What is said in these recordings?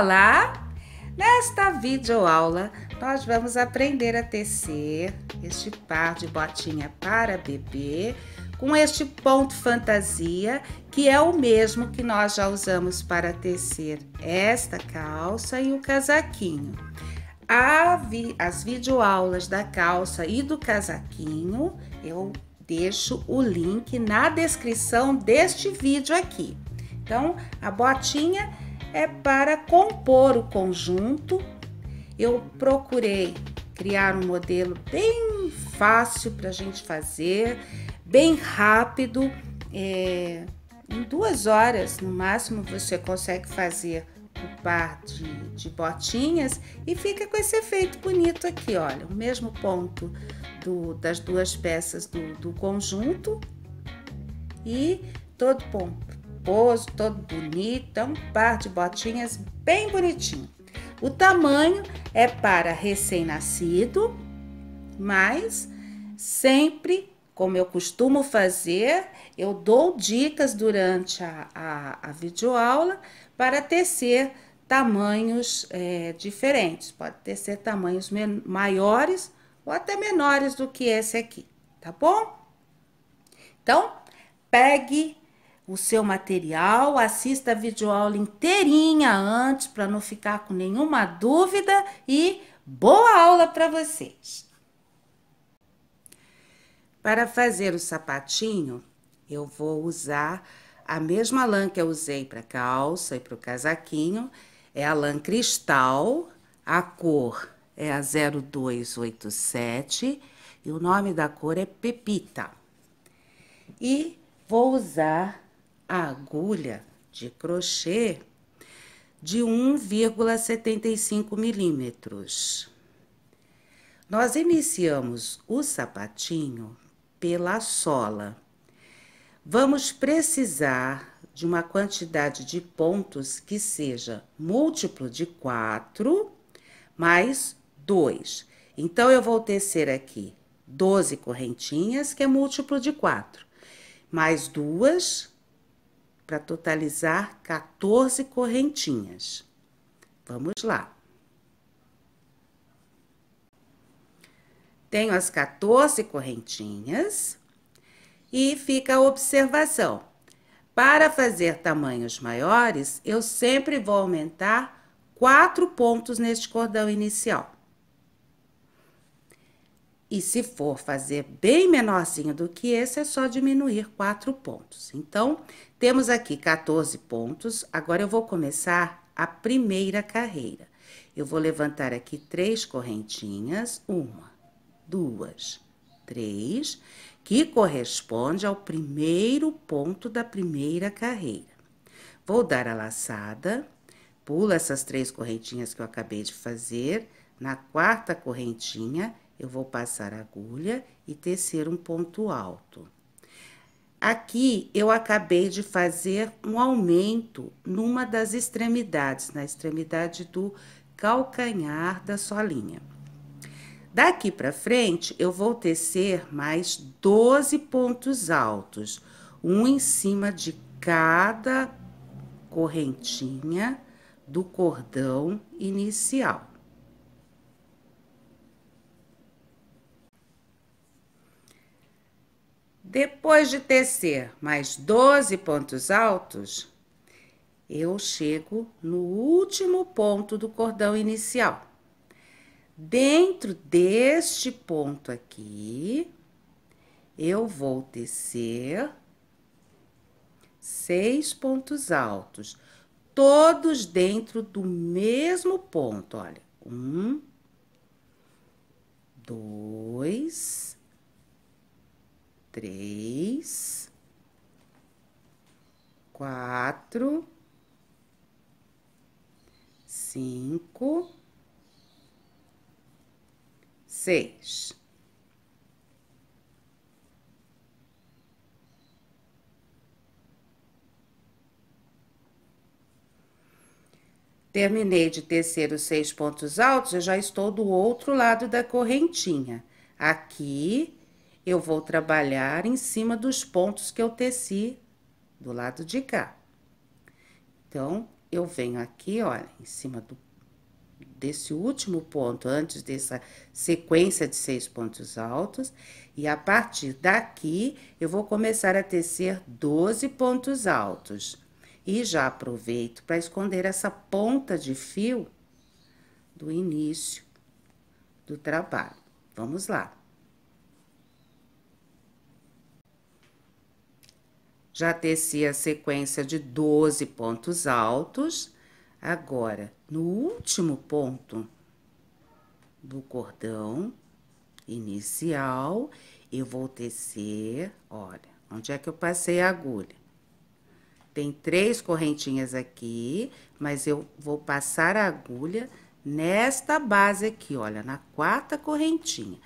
Olá! Nesta videoaula, nós vamos aprender a tecer este par de botinha para bebê com este ponto fantasia, que é o mesmo que nós já usamos para tecer esta calça e o casaquinho. Vi as videoaulas da calça e do casaquinho, eu deixo o link na descrição deste vídeo aqui. Então, a botinha é para compor o conjunto. Eu procurei criar um modelo bem fácil para a gente fazer, bem rápido. É, em duas horas, no máximo, você consegue fazer o par de, de botinhas e fica com esse efeito bonito aqui, olha. O mesmo ponto do, das duas peças do, do conjunto e todo ponto pomposo, todo bonito, é um par de botinhas bem bonitinho. O tamanho é para recém-nascido, mas sempre, como eu costumo fazer, eu dou dicas durante a, a, a videoaula para tecer tamanhos é, diferentes. Pode tecer tamanhos maiores ou até menores do que esse aqui, tá bom? Então, pegue o seu material, assista a videoaula inteirinha antes para não ficar com nenhuma dúvida e boa aula para vocês. Para fazer o sapatinho, eu vou usar a mesma lã que eu usei para calça e para o casaquinho, é a lã cristal, a cor é a 0287 e o nome da cor é Pepita. E vou usar a agulha de crochê de 1,75 milímetros. Nós iniciamos o sapatinho pela sola. Vamos precisar de uma quantidade de pontos que seja múltiplo de 4 mais 2. Então, eu vou tecer aqui 12 correntinhas, que é múltiplo de 4, mais duas para totalizar 14 correntinhas. Vamos lá. Tenho as 14 correntinhas e fica a observação. Para fazer tamanhos maiores, eu sempre vou aumentar quatro pontos neste cordão inicial. E se for fazer bem menorzinho do que esse, é só diminuir quatro pontos. Então, temos aqui 14 pontos. Agora, eu vou começar a primeira carreira. Eu vou levantar aqui três correntinhas. Uma, duas, três, que corresponde ao primeiro ponto da primeira carreira. Vou dar a laçada, pulo essas três correntinhas que eu acabei de fazer. Na quarta correntinha, eu vou passar a agulha e tecer um ponto alto. Aqui eu acabei de fazer um aumento numa das extremidades, na extremidade do calcanhar da solinha. Daqui para frente, eu vou tecer mais 12 pontos altos, um em cima de cada correntinha do cordão inicial. Depois de tecer mais 12 pontos altos, eu chego no último ponto do cordão inicial. Dentro deste ponto aqui, eu vou tecer seis pontos altos, todos dentro do mesmo ponto. Olha, um, dois, três, quatro, cinco, seis. Terminei de tecer os seis pontos altos, eu já estou do outro lado da correntinha. Aqui, eu vou trabalhar em cima dos pontos que eu teci do lado de cá. Então, eu venho aqui, olha, em cima do, desse último ponto, antes dessa sequência de seis pontos altos, e a partir daqui, eu vou começar a tecer 12 pontos altos. E já aproveito para esconder essa ponta de fio do início do trabalho. Vamos lá. já tecia a sequência de 12 pontos altos. Agora, no último ponto do cordão inicial, eu vou tecer, olha, onde é que eu passei a agulha? Tem três correntinhas aqui, mas eu vou passar a agulha nesta base aqui, olha, na quarta correntinha.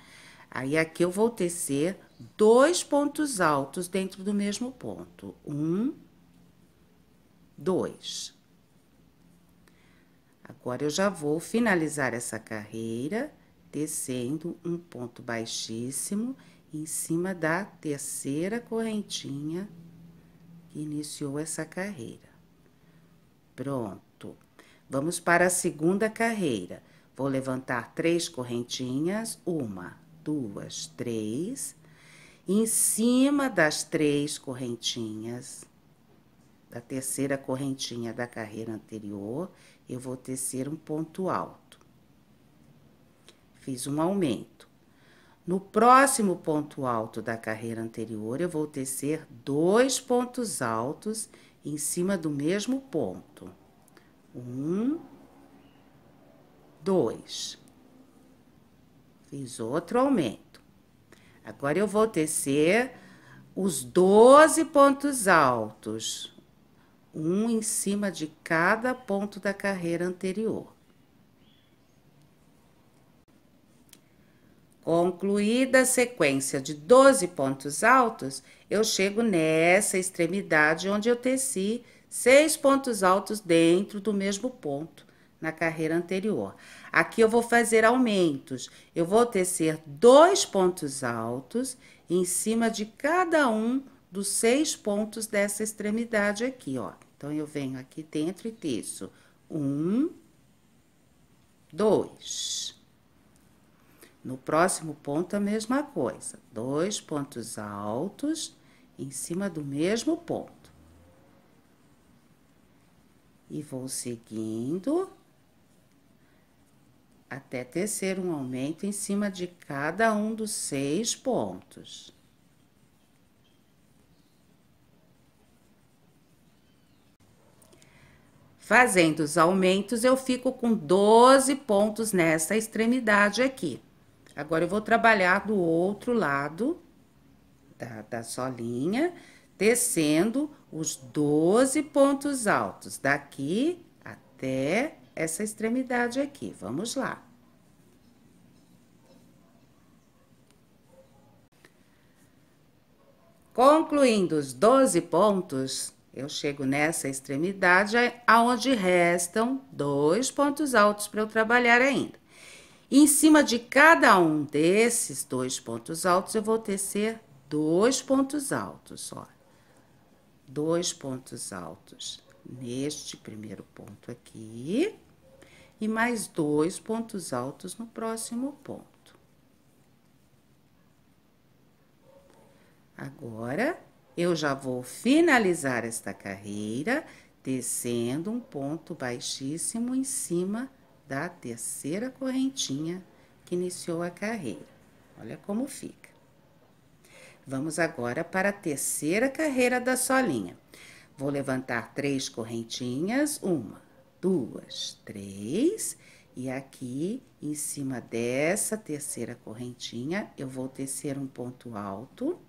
Aí, aqui eu vou tecer dois pontos altos dentro do mesmo ponto. Um, dois. Agora eu já vou finalizar essa carreira descendo um ponto baixíssimo em cima da terceira correntinha que iniciou essa carreira. Pronto. Vamos para a segunda carreira. Vou levantar três correntinhas, uma, duas, três em cima das três correntinhas, da terceira correntinha da carreira anterior, eu vou tecer um ponto alto. Fiz um aumento. No próximo ponto alto da carreira anterior, eu vou tecer dois pontos altos em cima do mesmo ponto. Um, dois. Fiz outro aumento. Agora eu vou tecer os 12 pontos altos, um em cima de cada ponto da carreira anterior. Concluída a sequência de 12 pontos altos, eu chego nessa extremidade onde eu teci seis pontos altos dentro do mesmo ponto na carreira anterior. Aqui eu vou fazer aumentos. Eu vou tecer dois pontos altos em cima de cada um dos seis pontos dessa extremidade aqui, ó. Então, eu venho aqui dentro e teço um, dois. No próximo ponto, a mesma coisa. Dois pontos altos em cima do mesmo ponto. E vou seguindo até tecer um aumento em cima de cada um dos seis pontos. Fazendo os aumentos, eu fico com 12 pontos nessa extremidade aqui. Agora, eu vou trabalhar do outro lado da, da solinha, tecendo os 12 pontos altos, daqui até essa extremidade aqui. Vamos lá. Concluindo os 12 pontos, eu chego nessa extremidade aonde restam dois pontos altos para eu trabalhar ainda. E em cima de cada um desses dois pontos altos, eu vou tecer dois pontos altos, ó. Dois pontos altos neste primeiro ponto aqui e mais dois pontos altos no próximo ponto. Agora, eu já vou finalizar esta carreira descendo um ponto baixíssimo em cima da terceira correntinha que iniciou a carreira. Olha como fica. Vamos agora para a terceira carreira da solinha. Vou levantar três correntinhas, uma, duas, três, e aqui em cima dessa terceira correntinha, eu vou tecer um ponto alto.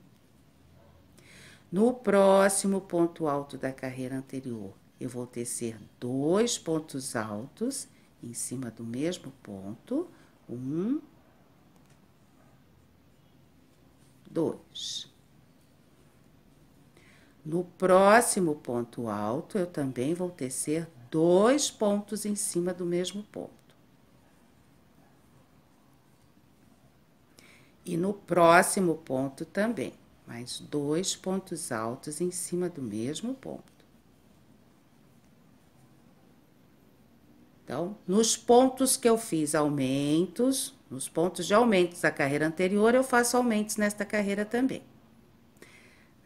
No próximo ponto alto da carreira anterior, eu vou tecer dois pontos altos em cima do mesmo ponto. Um, dois. No próximo ponto alto, eu também vou tecer dois pontos em cima do mesmo ponto. E no próximo ponto também, mais dois pontos altos em cima do mesmo ponto. Então, nos pontos que eu fiz aumentos, nos pontos de aumentos da carreira anterior, eu faço aumentos nesta carreira também.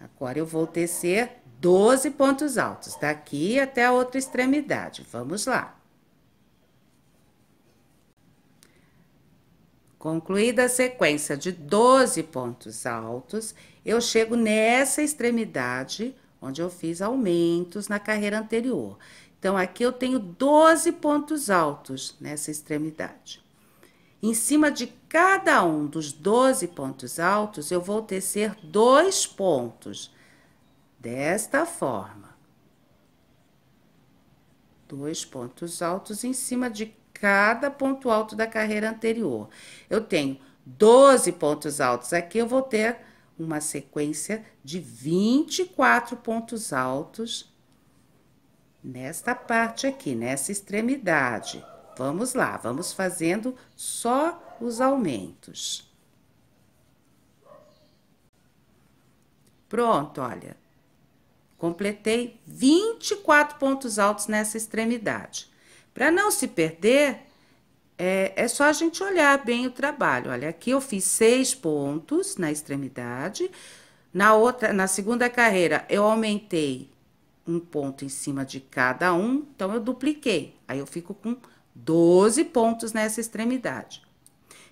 Agora, eu vou tecer 12 pontos altos, daqui tá até a outra extremidade. Vamos lá. Concluída a sequência de 12 pontos altos, eu chego nessa extremidade onde eu fiz aumentos na carreira anterior. Então, aqui eu tenho 12 pontos altos nessa extremidade. Em cima de cada um dos 12 pontos altos, eu vou tecer dois pontos desta forma. Dois pontos altos em cima de cada ponto alto da carreira anterior. Eu tenho 12 pontos altos aqui, eu vou ter uma sequência de 24 pontos altos nesta parte aqui, nessa extremidade. Vamos lá, vamos fazendo só os aumentos. Pronto, olha. Completei 24 pontos altos nessa extremidade. Para não se perder, é, é, só a gente olhar bem o trabalho. Olha, aqui eu fiz seis pontos na extremidade. Na outra, na segunda carreira, eu aumentei um ponto em cima de cada um, então eu dupliquei. Aí eu fico com 12 pontos nessa extremidade.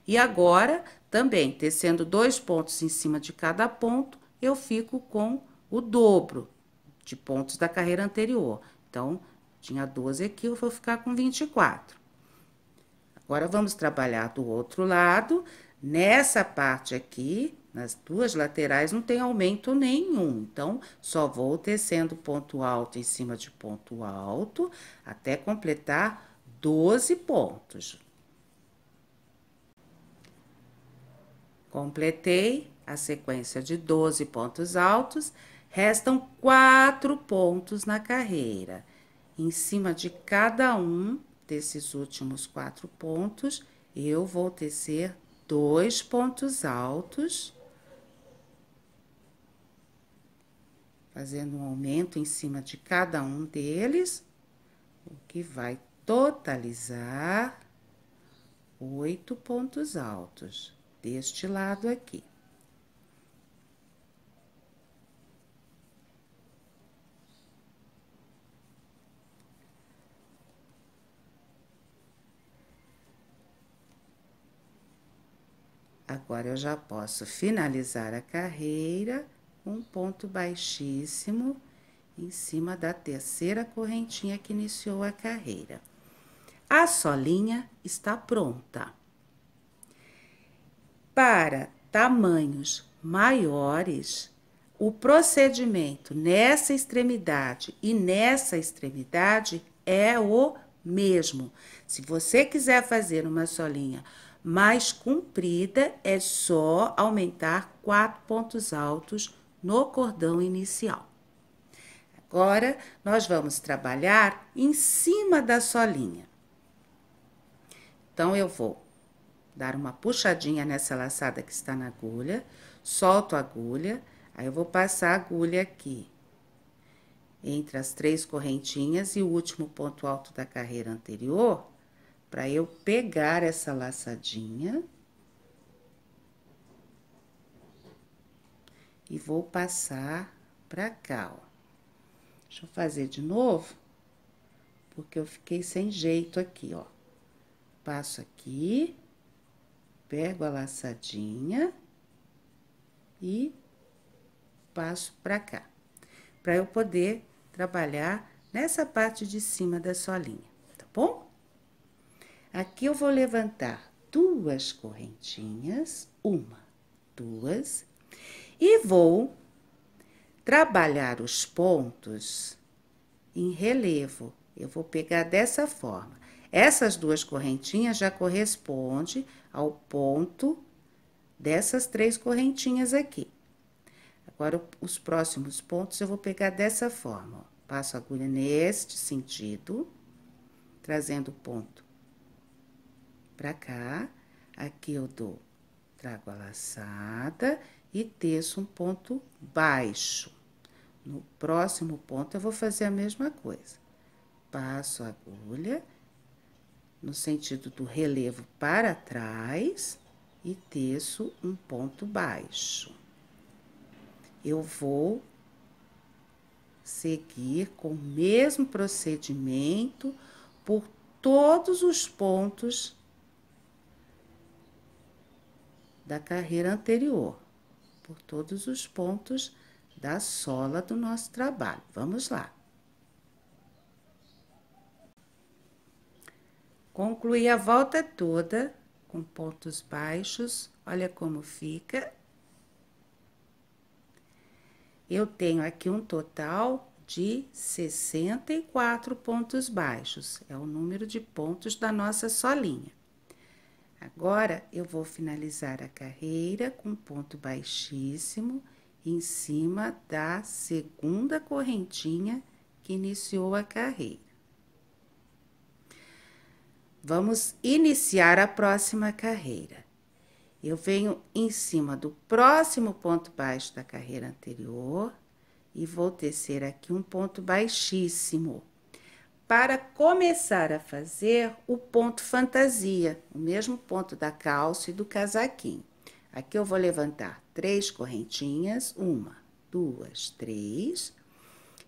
E agora, também, tecendo dois pontos em cima de cada ponto, eu fico com o dobro de pontos da carreira anterior. Então, tinha 12 aqui, eu vou ficar com 24. Agora, vamos trabalhar do outro lado. Nessa parte aqui, nas duas laterais, não tem aumento nenhum. Então, só vou tecendo ponto alto em cima de ponto alto, até completar 12 pontos. Completei a sequência de 12 pontos altos Restam quatro pontos na carreira. Em cima de cada um desses últimos quatro pontos, eu vou tecer dois pontos altos, fazendo um aumento em cima de cada um deles, o que vai totalizar oito pontos altos deste lado aqui. Agora eu já posso finalizar a carreira, um ponto baixíssimo em cima da terceira correntinha que iniciou a carreira. A solinha está pronta. Para tamanhos maiores, o procedimento nessa extremidade e nessa extremidade é o mesmo. Se você quiser fazer uma solinha mais comprida é só aumentar quatro pontos altos no cordão inicial. Agora, nós vamos trabalhar em cima da solinha. Então, eu vou dar uma puxadinha nessa laçada que está na agulha, solto a agulha, aí eu vou passar a agulha aqui entre as três correntinhas e o último ponto alto da carreira anterior para eu pegar essa laçadinha e vou passar para cá, ó. Deixa eu fazer de novo, porque eu fiquei sem jeito aqui, ó. Passo aqui, pego a laçadinha e passo para cá, para eu poder trabalhar nessa parte de cima da solinha, tá bom? Aqui eu vou levantar duas correntinhas, uma, duas, e vou trabalhar os pontos em relevo. Eu vou pegar dessa forma. Essas duas correntinhas já correspondem ao ponto dessas três correntinhas aqui. Agora, os próximos pontos eu vou pegar dessa forma. Ó. Passo a agulha neste sentido, trazendo o ponto para cá. Aqui eu dou, trago a laçada e teço um ponto baixo. No próximo ponto, eu vou fazer a mesma coisa. Passo a agulha no sentido do relevo para trás e teço um ponto baixo. Eu vou seguir com o mesmo procedimento por todos os pontos da carreira anterior, por todos os pontos da sola do nosso trabalho. Vamos lá. Concluí a volta toda com pontos baixos, olha como fica. Eu tenho aqui um total de 64 pontos baixos, é o número de pontos da nossa solinha. Agora eu vou finalizar a carreira com ponto baixíssimo em cima da segunda correntinha que iniciou a carreira. Vamos iniciar a próxima carreira. Eu venho em cima do próximo ponto baixo da carreira anterior e vou tecer aqui um ponto baixíssimo para começar a fazer o ponto fantasia, o mesmo ponto da calça e do casaquinho. Aqui eu vou levantar três correntinhas, uma, duas, três,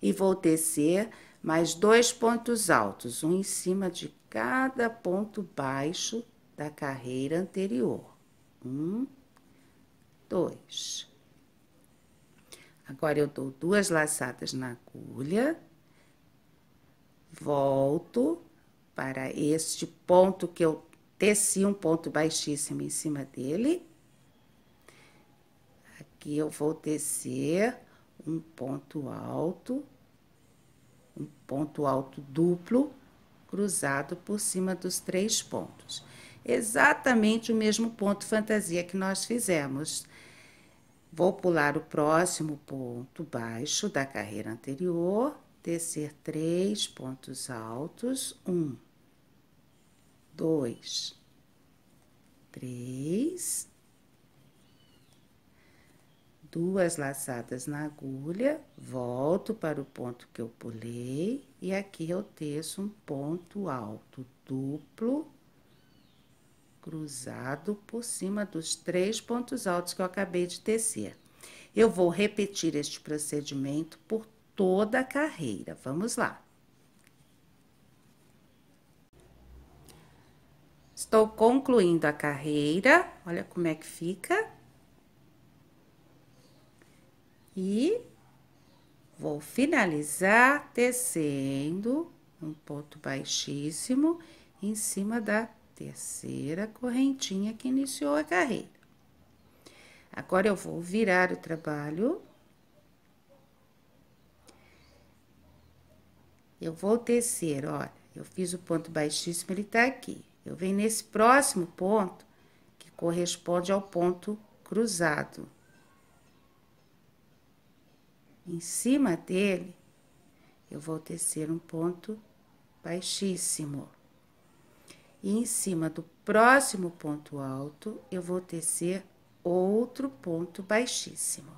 e vou tecer mais dois pontos altos, um em cima de cada ponto baixo da carreira anterior. Um, dois. Agora eu dou duas laçadas na agulha volto para este ponto que eu teci um ponto baixíssimo em cima dele. Aqui eu vou tecer um ponto alto, um ponto alto duplo, cruzado por cima dos três pontos. Exatamente o mesmo ponto fantasia que nós fizemos. Vou pular o próximo ponto baixo da carreira anterior tecer três pontos altos, um, dois, três, duas laçadas na agulha, volto para o ponto que eu pulei e aqui eu teço um ponto alto duplo cruzado por cima dos três pontos altos que eu acabei de tecer. Eu vou repetir este procedimento por toda a carreira. Vamos lá. Estou concluindo a carreira, olha como é que fica. E vou finalizar tecendo um ponto baixíssimo em cima da terceira correntinha que iniciou a carreira. Agora, eu vou virar o trabalho Eu vou tecer, ó, eu fiz o ponto baixíssimo, ele tá aqui. Eu venho nesse próximo ponto, que corresponde ao ponto cruzado. Em cima dele, eu vou tecer um ponto baixíssimo. E em cima do próximo ponto alto, eu vou tecer outro ponto baixíssimo.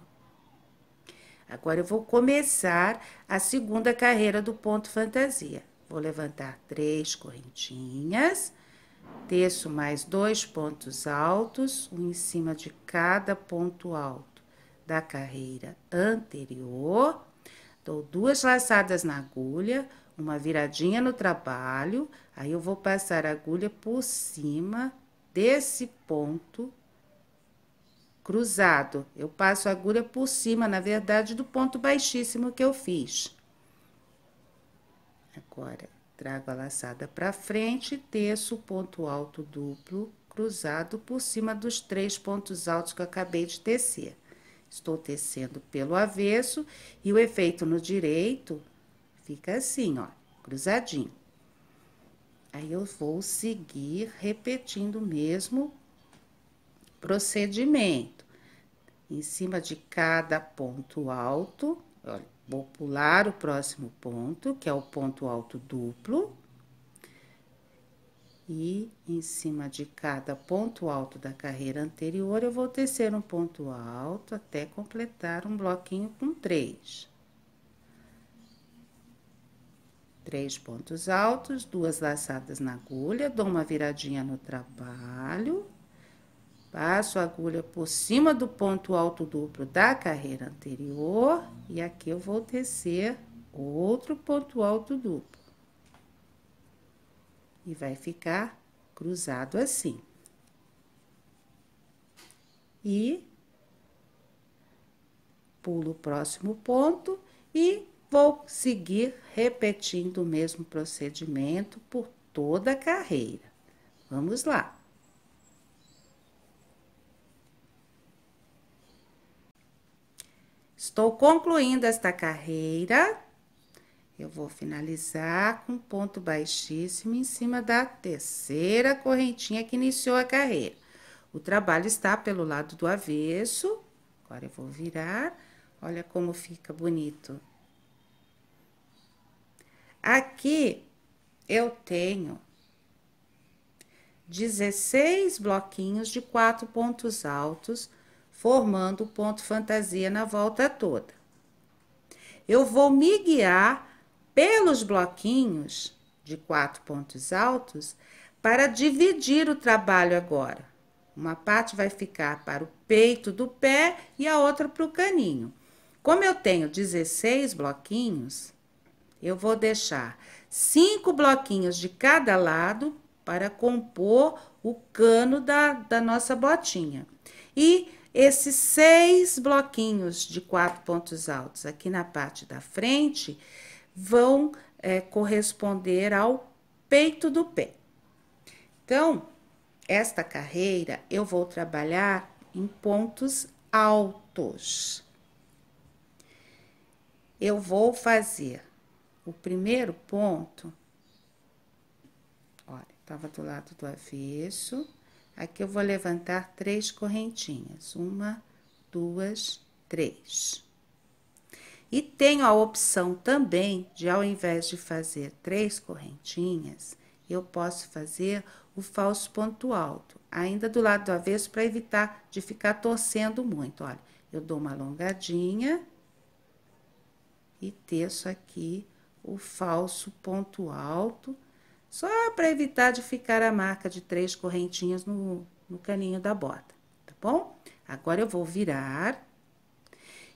Agora eu vou começar a segunda carreira do ponto fantasia. Vou levantar três correntinhas, teço mais dois pontos altos, um em cima de cada ponto alto da carreira anterior. Dou duas laçadas na agulha, uma viradinha no trabalho, aí eu vou passar a agulha por cima desse ponto cruzado. Eu passo a agulha por cima, na verdade, do ponto baixíssimo que eu fiz. Agora, trago a laçada para frente, desço o ponto alto duplo cruzado por cima dos três pontos altos que eu acabei de tecer. Estou tecendo pelo avesso e o efeito no direito fica assim, ó, cruzadinho. Aí eu vou seguir repetindo o mesmo procedimento em cima de cada ponto alto. Olha, vou pular o próximo ponto, que é o ponto alto duplo. E em cima de cada ponto alto da carreira anterior, eu vou tecer um ponto alto até completar um bloquinho com três. Três pontos altos, duas laçadas na agulha, dou uma viradinha no trabalho Passo a agulha por cima do ponto alto duplo da carreira anterior e aqui eu vou tecer outro ponto alto duplo. E vai ficar cruzado assim. E pulo o próximo ponto e vou seguir repetindo o mesmo procedimento por toda a carreira. Vamos lá. Estou concluindo esta carreira. Eu vou finalizar com ponto baixíssimo em cima da terceira correntinha que iniciou a carreira. O trabalho está pelo lado do avesso. Agora eu vou virar. Olha como fica bonito. Aqui eu tenho 16 bloquinhos de quatro pontos altos formando o ponto fantasia na volta toda. Eu vou me guiar pelos bloquinhos de quatro pontos altos para dividir o trabalho agora. Uma parte vai ficar para o peito do pé e a outra para o caninho. Como eu tenho 16 bloquinhos, eu vou deixar cinco bloquinhos de cada lado para compor o cano da, da nossa botinha. E esses seis bloquinhos de quatro pontos altos aqui na parte da frente vão é, corresponder ao peito do pé. Então, esta carreira eu vou trabalhar em pontos altos. Eu vou fazer o primeiro ponto, olha, estava do lado do avesso Aqui eu vou levantar três correntinhas. Uma, duas, três. E tenho a opção também de, ao invés de fazer três correntinhas, eu posso fazer o falso ponto alto, ainda do lado do avesso, para evitar de ficar torcendo muito. Olha, eu dou uma alongadinha e teço aqui o falso ponto alto só para evitar de ficar a marca de três correntinhas no, no caninho da bota, tá bom? Agora eu vou virar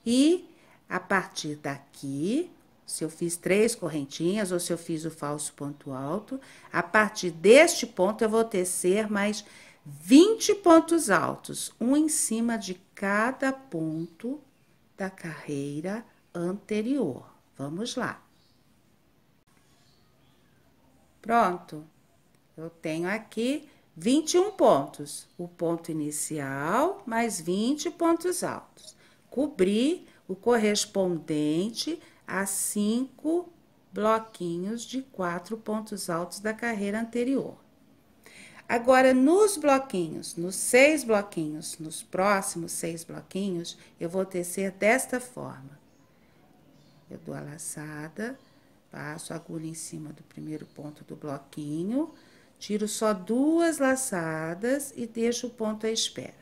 e a partir daqui, se eu fiz três correntinhas ou se eu fiz o falso ponto alto, a partir deste ponto eu vou tecer mais 20 pontos altos, um em cima de cada ponto da carreira anterior. Vamos lá. Pronto. Eu tenho aqui 21 pontos. O ponto inicial mais 20 pontos altos. Cobri o correspondente a cinco bloquinhos de quatro pontos altos da carreira anterior. Agora, nos bloquinhos, nos seis bloquinhos, nos próximos seis bloquinhos, eu vou tecer desta forma. Eu dou a laçada Passo a agulha em cima do primeiro ponto do bloquinho, tiro só duas laçadas e deixo o ponto à espera.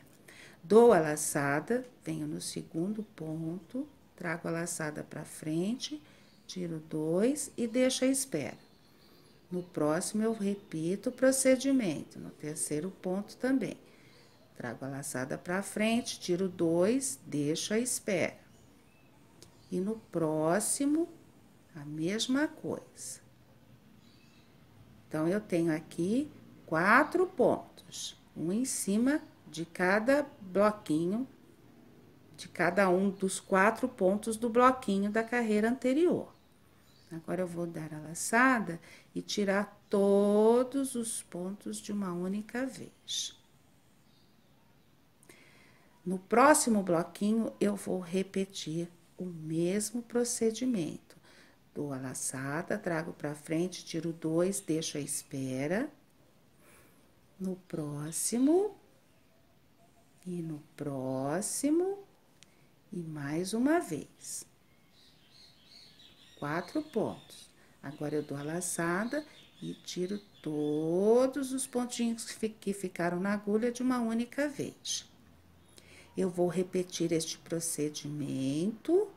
Dou a laçada, venho no segundo ponto, trago a laçada para frente, tiro dois e deixo à espera. No próximo, eu repito o procedimento, no terceiro ponto também. Trago a laçada para frente, tiro dois, deixo à espera. E no próximo, a mesma coisa. Então, eu tenho aqui quatro pontos, um em cima de cada bloquinho, de cada um dos quatro pontos do bloquinho da carreira anterior. Agora, eu vou dar a laçada e tirar todos os pontos de uma única vez. No próximo bloquinho, eu vou repetir o mesmo procedimento Dou a laçada, trago para frente, tiro dois, deixo a espera. No próximo. E no próximo. E mais uma vez. Quatro pontos. Agora eu dou a laçada e tiro todos os pontinhos que ficaram na agulha de uma única vez. Eu vou repetir este procedimento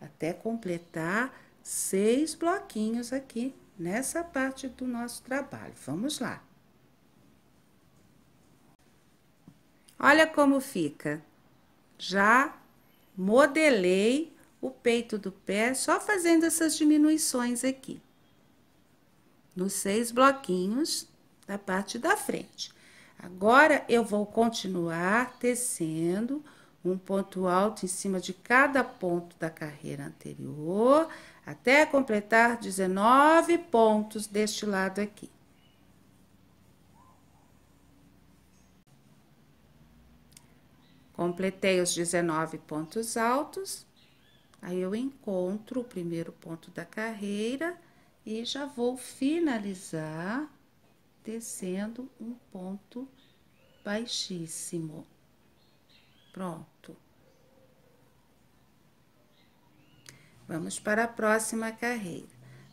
até completar seis bloquinhos aqui nessa parte do nosso trabalho. Vamos lá. Olha como fica. Já modelei o peito do pé só fazendo essas diminuições aqui. Nos seis bloquinhos da parte da frente. Agora, eu vou continuar tecendo um ponto alto em cima de cada ponto da carreira anterior até completar 19 pontos deste lado aqui. Completei os 19 pontos altos, aí eu encontro o primeiro ponto da carreira e já vou finalizar descendo um ponto baixíssimo. Pronto. Vamos para a próxima carreira.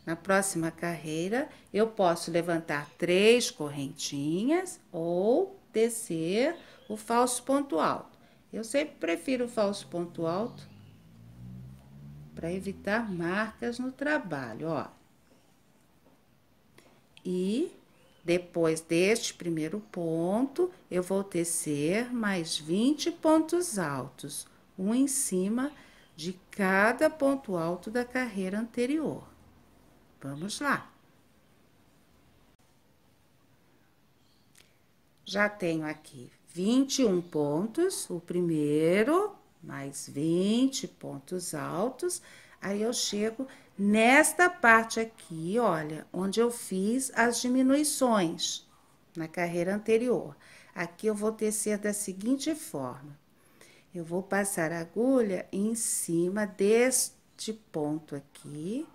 Na próxima carreira, eu posso levantar três correntinhas ou descer o falso ponto alto. Eu sempre prefiro o falso ponto alto para evitar marcas no trabalho, ó. E depois deste primeiro ponto, eu vou tecer mais 20 pontos altos, um em cima de cada ponto alto da carreira anterior. Vamos lá. Já tenho aqui 21 pontos, o primeiro, mais 20 pontos altos. Aí eu chego nesta parte aqui, olha, onde eu fiz as diminuições na carreira anterior. Aqui eu vou tecer da seguinte forma. Eu vou passar a agulha em cima deste ponto aqui,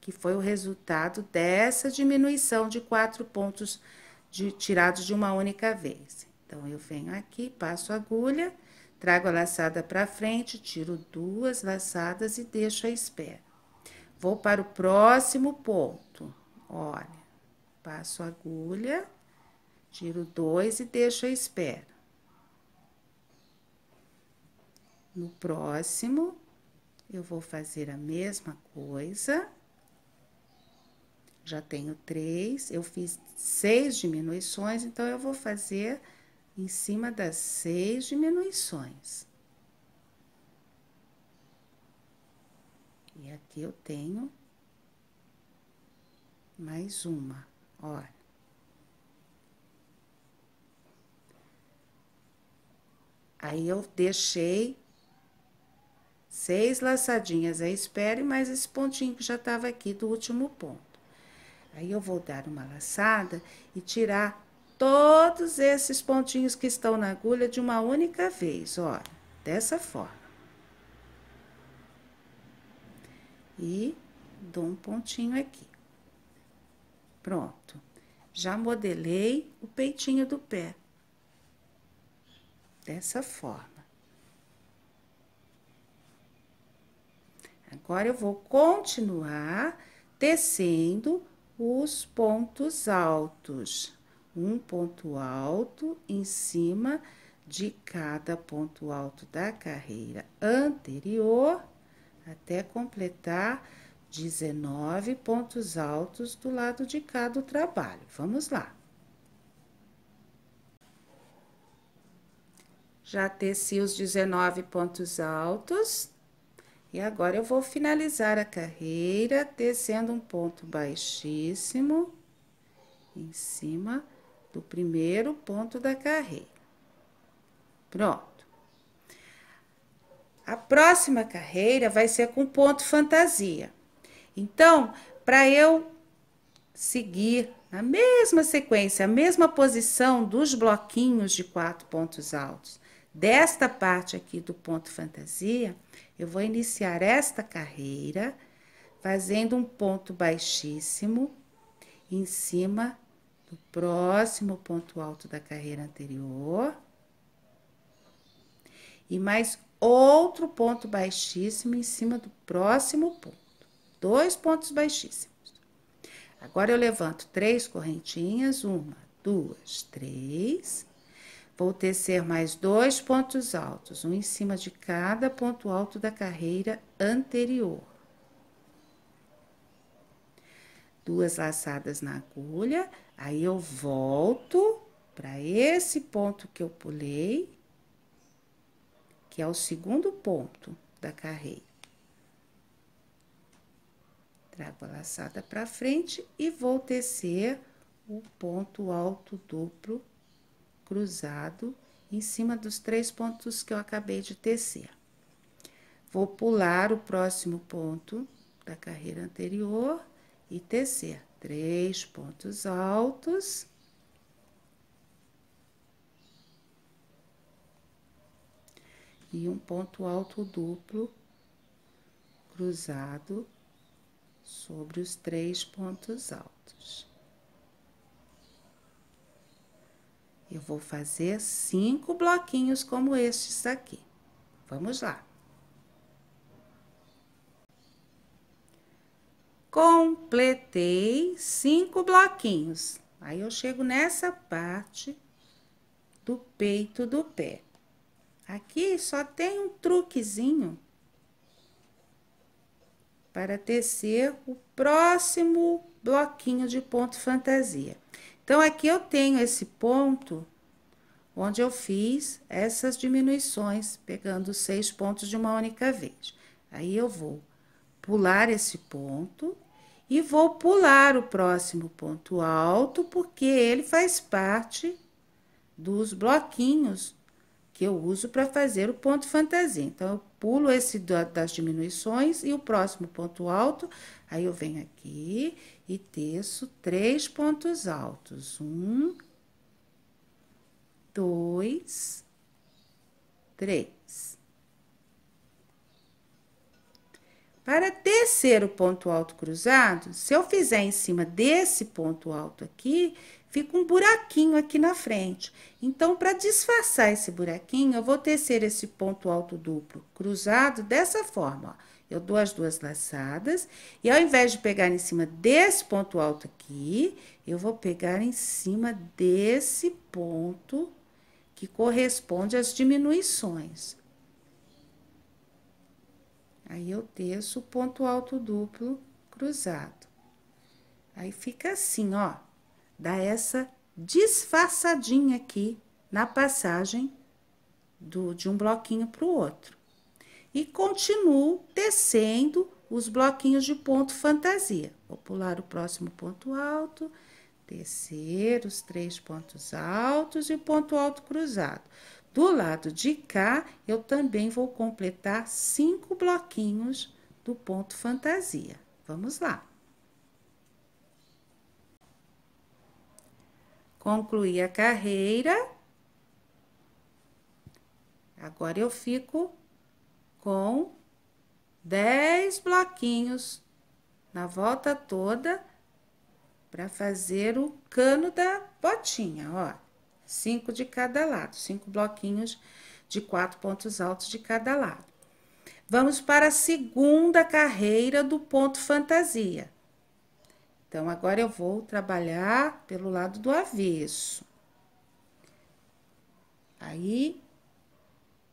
que foi o resultado dessa diminuição de quatro pontos de, tirados de uma única vez. Então, eu venho aqui, passo a agulha, trago a laçada para frente, tiro duas laçadas e deixo a espera. Vou para o próximo ponto, olha, passo a agulha, tiro dois e deixo a espera. No próximo, eu vou fazer a mesma coisa. Já tenho três, eu fiz seis diminuições, então eu vou fazer em cima das seis diminuições. E aqui eu tenho mais uma, olha. Aí eu deixei Seis laçadinhas à espera e mais esse pontinho que já estava aqui do último ponto. Aí eu vou dar uma laçada e tirar todos esses pontinhos que estão na agulha de uma única vez, ó, dessa forma. E dou um pontinho aqui. Pronto. Já modelei o peitinho do pé. Dessa forma. Agora eu vou continuar tecendo os pontos altos. Um ponto alto em cima de cada ponto alto da carreira anterior até completar 19 pontos altos do lado de cá do trabalho. Vamos lá. Já teci os 19 pontos altos, e agora eu vou finalizar a carreira descendo um ponto baixíssimo em cima do primeiro ponto da carreira. Pronto. A próxima carreira vai ser com ponto fantasia. Então, para eu seguir na mesma sequência, a mesma posição dos bloquinhos de quatro pontos altos, desta parte aqui do ponto fantasia, eu vou iniciar esta carreira fazendo um ponto baixíssimo em cima do próximo ponto alto da carreira anterior. E mais outro ponto baixíssimo em cima do próximo ponto. Dois pontos baixíssimos. Agora, eu levanto três correntinhas. Uma, duas, três Vou tecer mais dois pontos altos, um em cima de cada ponto alto da carreira anterior. Duas laçadas na agulha, aí eu volto para esse ponto que eu pulei, que é o segundo ponto da carreira. Trago a laçada para frente e vou tecer o ponto alto duplo cruzado em cima dos três pontos que eu acabei de tecer. Vou pular o próximo ponto da carreira anterior e tecer três pontos altos. E um ponto alto duplo cruzado sobre os três pontos altos. Eu vou fazer cinco bloquinhos como estes aqui. Vamos lá. Completei cinco bloquinhos. Aí eu chego nessa parte do peito do pé. Aqui só tem um truquezinho para tecer o próximo bloquinho de ponto fantasia. Então, aqui eu tenho esse ponto onde eu fiz essas diminuições, pegando seis pontos de uma única vez. Aí, eu vou pular esse ponto e vou pular o próximo ponto alto, porque ele faz parte dos bloquinhos que eu uso para fazer o ponto fantasia. Então, eu pulo esse das diminuições e o próximo ponto alto, aí eu venho aqui e teço três pontos altos. Um, dois, três. Para tecer o ponto alto cruzado, se eu fizer em cima desse ponto alto aqui, fica um buraquinho aqui na frente. Então, para disfarçar esse buraquinho, eu vou tecer esse ponto alto duplo cruzado dessa forma, ó. Eu dou as duas laçadas e ao invés de pegar em cima desse ponto alto aqui, eu vou pegar em cima desse ponto que corresponde às diminuições. Aí eu desço o ponto alto duplo cruzado. Aí fica assim, ó. Dá essa disfarçadinha aqui na passagem do, de um bloquinho para o outro e continuo tecendo os bloquinhos de ponto fantasia. Vou pular o próximo ponto alto, descer os três pontos altos e o ponto alto cruzado. Do lado de cá, eu também vou completar cinco bloquinhos do ponto fantasia. Vamos lá. Concluí a carreira. Agora eu fico com 10 bloquinhos na volta toda para fazer o cano da botinha, ó. Cinco de cada lado, cinco bloquinhos de quatro pontos altos de cada lado. Vamos para a segunda carreira do ponto fantasia. Então, agora eu vou trabalhar pelo lado do avesso. Aí,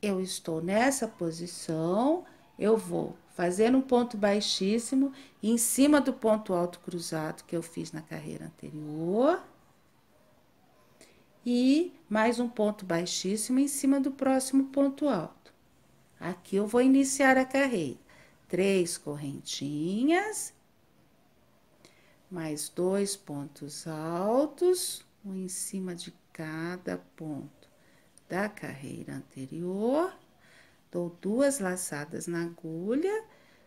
eu estou nessa posição, eu vou fazer um ponto baixíssimo em cima do ponto alto cruzado que eu fiz na carreira anterior. E mais um ponto baixíssimo em cima do próximo ponto alto. Aqui eu vou iniciar a carreira. Três correntinhas, mais dois pontos altos, um em cima de cada ponto da carreira anterior, dou duas laçadas na agulha,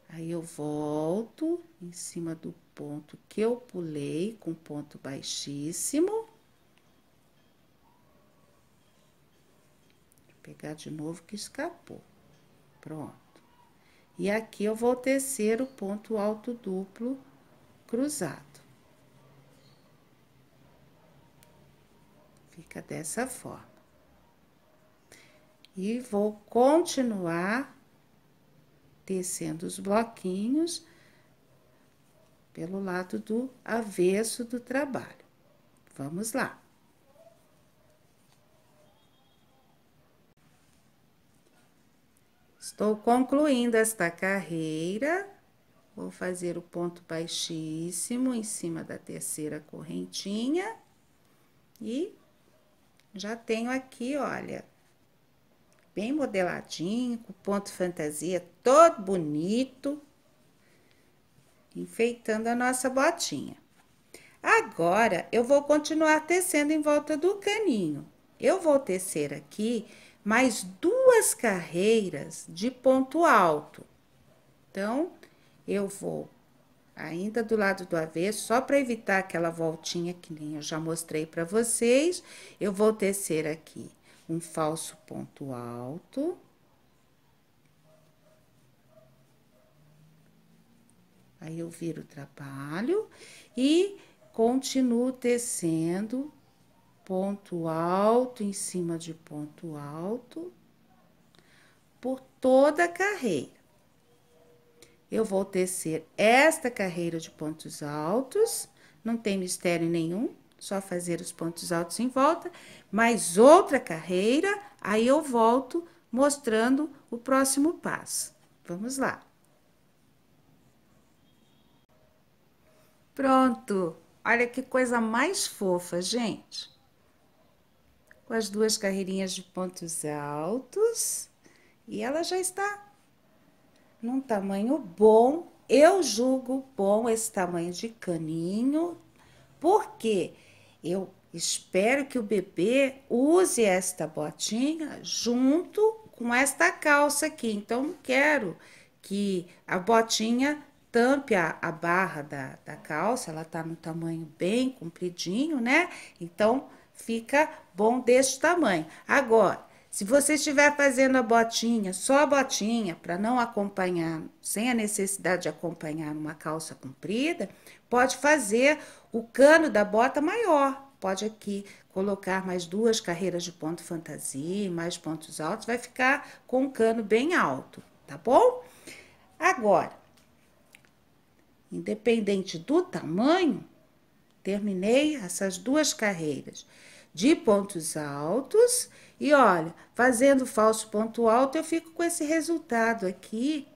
aí eu volto em cima do ponto que eu pulei com ponto baixíssimo. Vou pegar de novo que escapou. Pronto. E aqui eu vou tecer o ponto alto duplo cruzado. Fica dessa forma e vou continuar tecendo os bloquinhos pelo lado do avesso do trabalho. Vamos lá. Estou concluindo esta carreira. Vou fazer o ponto baixíssimo em cima da terceira correntinha. E já tenho aqui, olha, bem modeladinho, com ponto fantasia todo bonito, enfeitando a nossa botinha. Agora, eu vou continuar tecendo em volta do caninho. Eu vou tecer aqui mais duas carreiras de ponto alto. Então, eu vou ainda do lado do avesso, só para evitar aquela voltinha que nem eu já mostrei para vocês, eu vou tecer aqui um falso ponto alto. Aí eu viro o trabalho e continuo tecendo ponto alto em cima de ponto alto por toda a carreira. Eu vou tecer esta carreira de pontos altos, não tem mistério nenhum só fazer os pontos altos em volta, mais outra carreira, aí eu volto mostrando o próximo passo. Vamos lá. Pronto! Olha que coisa mais fofa, gente! Com as duas carreirinhas de pontos altos e ela já está num tamanho bom. Eu julgo bom esse tamanho de caninho, porque eu espero que o bebê use esta botinha junto com esta calça aqui. Então, não quero que a botinha tampe a, a barra da, da calça, ela tá no tamanho bem compridinho, né? Então, fica bom deste tamanho. Agora, se você estiver fazendo a botinha, só a botinha, para não acompanhar, sem a necessidade de acompanhar uma calça comprida, pode fazer o cano da bota maior, pode aqui colocar mais duas carreiras de ponto fantasia, mais pontos altos, vai ficar com o cano bem alto, tá bom? Agora, independente do tamanho, terminei essas duas carreiras de pontos altos e olha, fazendo falso ponto alto, eu fico com esse resultado aqui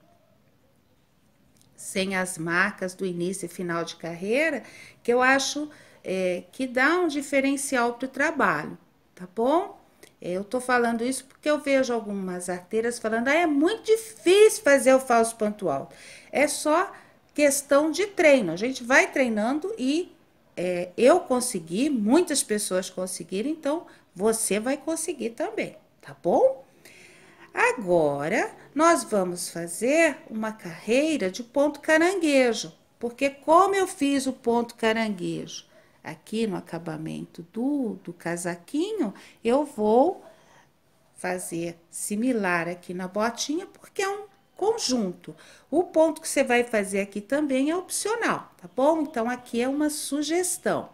sem as marcas do início e final de carreira, que eu acho é, que dá um diferencial para o trabalho, tá bom? É, eu tô falando isso porque eu vejo algumas arteiras falando, ah, é muito difícil fazer o falso ponto alto. É só questão de treino. A gente vai treinando e é, eu consegui, muitas pessoas conseguiram, então você vai conseguir também, tá bom? Agora, nós vamos fazer uma carreira de ponto caranguejo, porque como eu fiz o ponto caranguejo aqui no acabamento do, do casaquinho, eu vou fazer similar aqui na botinha, porque é um conjunto. O ponto que você vai fazer aqui também é opcional, tá bom? Então, aqui é uma sugestão.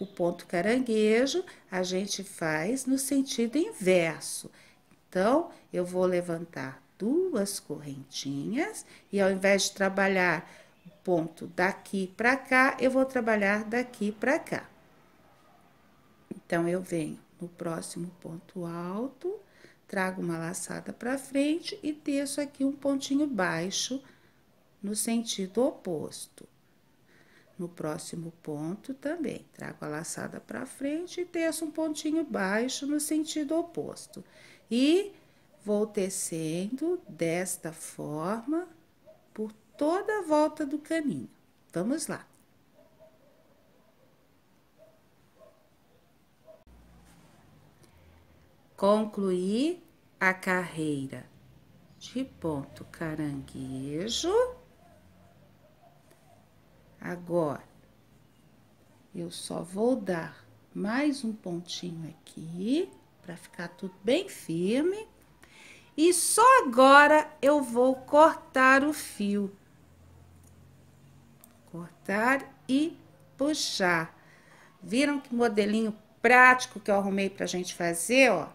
O ponto caranguejo a gente faz no sentido inverso. Então, eu vou levantar duas correntinhas e ao invés de trabalhar o ponto daqui para cá, eu vou trabalhar daqui para cá. Então, eu venho no próximo ponto alto, trago uma laçada para frente e teço aqui um pontinho baixo no sentido oposto. No próximo ponto também, trago a laçada para frente e teço um pontinho baixo no sentido oposto. E vou tecendo desta forma por toda a volta do caminho. Vamos lá. Concluí a carreira de ponto caranguejo. Agora, eu só vou dar mais um pontinho aqui para ficar tudo bem firme. E só agora eu vou cortar o fio. Cortar e puxar. Viram que modelinho prático que eu arrumei pra gente fazer, ó?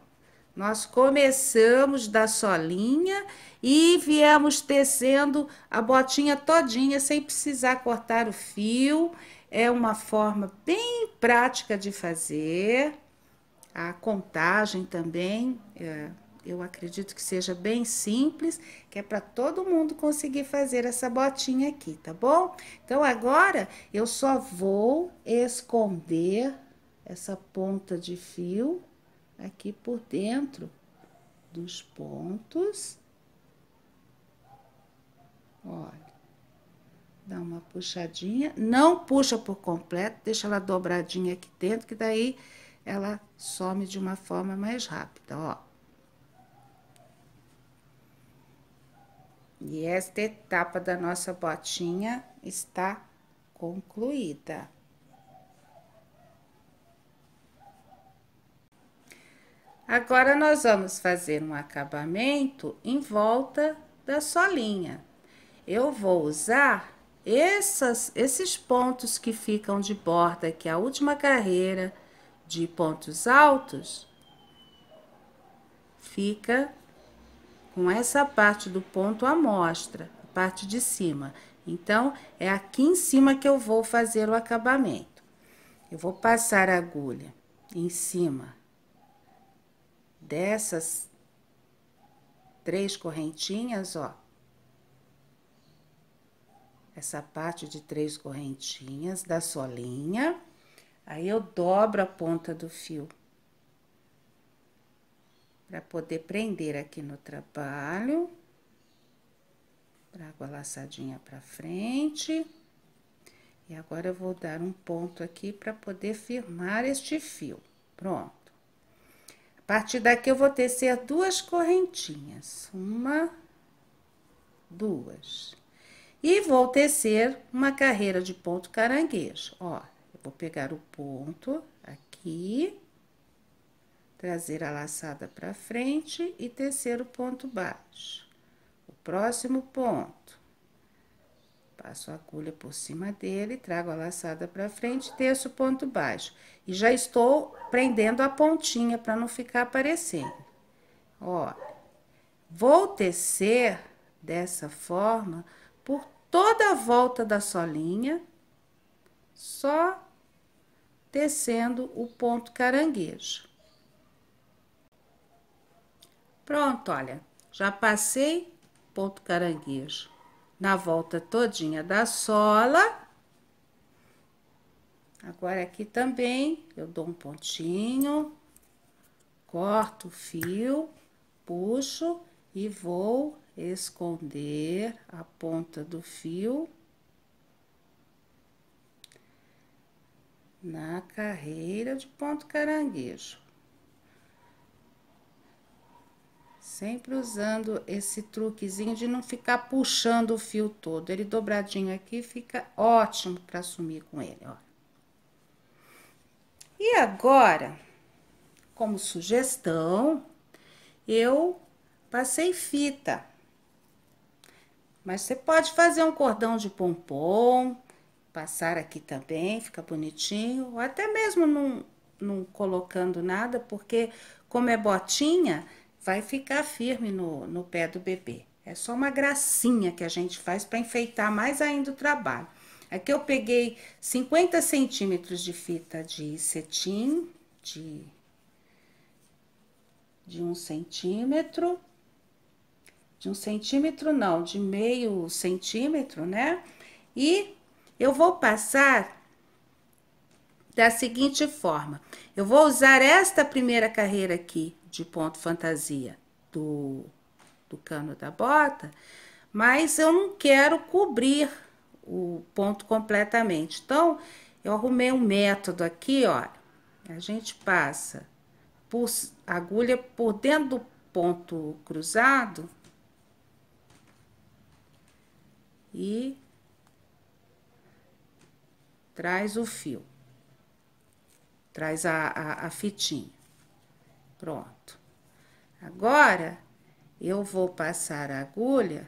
Nós começamos da solinha e viemos tecendo a botinha todinha sem precisar cortar o fio. É uma forma bem prática de fazer a contagem também, é, eu acredito que seja bem simples, que é para todo mundo conseguir fazer essa botinha aqui, tá bom? Então, agora, eu só vou esconder essa ponta de fio aqui por dentro dos pontos. Olha, dá uma puxadinha, não puxa por completo, deixa ela dobradinha aqui dentro, que daí ela some de uma forma mais rápida, ó. E esta etapa da nossa botinha está concluída. Agora, nós vamos fazer um acabamento em volta da solinha. Eu vou usar essas, esses pontos que ficam de borda aqui, é a última carreira, de pontos altos, fica com essa parte do ponto à mostra, a parte de cima. Então, é aqui em cima que eu vou fazer o acabamento. Eu vou passar a agulha em cima dessas três correntinhas, ó. Essa parte de três correntinhas da solinha. Aí eu dobro a ponta do fio para poder prender aqui no trabalho. Trago a laçadinha para frente. E agora eu vou dar um ponto aqui para poder firmar este fio. Pronto. A partir daqui eu vou tecer duas correntinhas. Uma, duas. E vou tecer uma carreira de ponto caranguejo, ó vou pegar o ponto aqui, trazer a laçada para frente e tecer o ponto baixo. O próximo ponto, passo a agulha por cima dele, trago a laçada para frente, teço o ponto baixo. E já estou prendendo a pontinha para não ficar aparecendo. Ó, vou tecer dessa forma por toda a volta da solinha, só tecendo o ponto caranguejo. Pronto, olha, já passei ponto caranguejo na volta todinha da sola. Agora aqui também eu dou um pontinho, corto o fio, puxo e vou esconder a ponta do fio na carreira de ponto caranguejo. Sempre usando esse truquezinho de não ficar puxando o fio todo. Ele dobradinho aqui fica ótimo para sumir com ele, ó. E agora, como sugestão, eu passei fita. Mas você pode fazer um cordão de pompom, passar aqui também, fica bonitinho, ou até mesmo não, não colocando nada, porque como é botinha, vai ficar firme no, no pé do bebê. É só uma gracinha que a gente faz para enfeitar mais ainda o trabalho. Aqui é eu peguei 50 centímetros de fita de cetim, de, de um centímetro, de um centímetro não, de meio centímetro, né? E eu vou passar da seguinte forma. Eu vou usar esta primeira carreira aqui de ponto fantasia do, do cano da bota, mas eu não quero cobrir o ponto completamente. Então, eu arrumei um método aqui, ó. A gente passa por agulha por dentro do ponto cruzado e Traz o fio. Traz a, a, a fitinha. Pronto. Agora, eu vou passar a agulha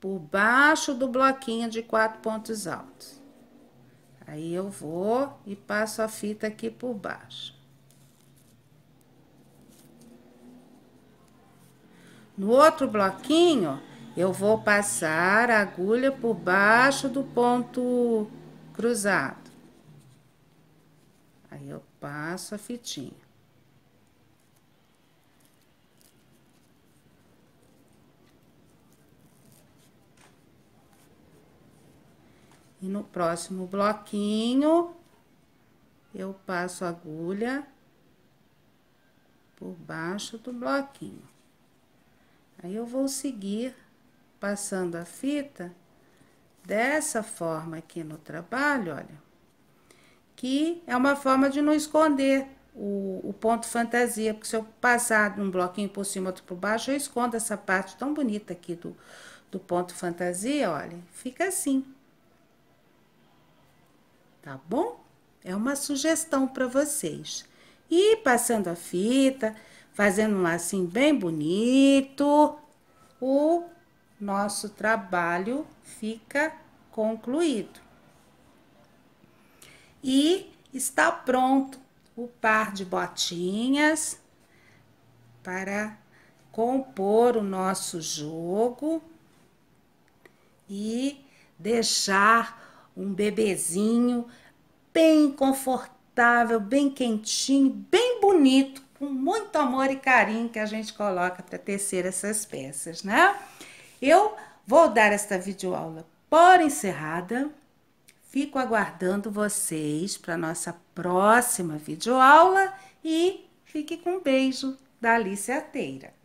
por baixo do bloquinho de quatro pontos altos. Aí eu vou e passo a fita aqui por baixo. No outro bloquinho, eu vou passar a agulha por baixo do ponto cruzado. Aí, eu passo a fitinha. E no próximo bloquinho, eu passo a agulha por baixo do bloquinho. Aí, eu vou seguir passando a fita dessa forma aqui no trabalho, olha, que é uma forma de não esconder o, o ponto fantasia, porque se eu passar um bloquinho por cima, outro por baixo, eu escondo essa parte tão bonita aqui do, do ponto fantasia, olha, fica assim. Tá bom? É uma sugestão para vocês. E passando a fita, fazendo um lacinho bem bonito, o nosso trabalho fica concluído. E está pronto o par de botinhas para compor o nosso jogo e deixar um bebezinho bem confortável, bem quentinho, bem bonito, com muito amor e carinho que a gente coloca para tecer essas peças, né? Eu vou dar esta videoaula por encerrada. Fico aguardando vocês para nossa próxima videoaula e fique com um beijo da Alice Ateira.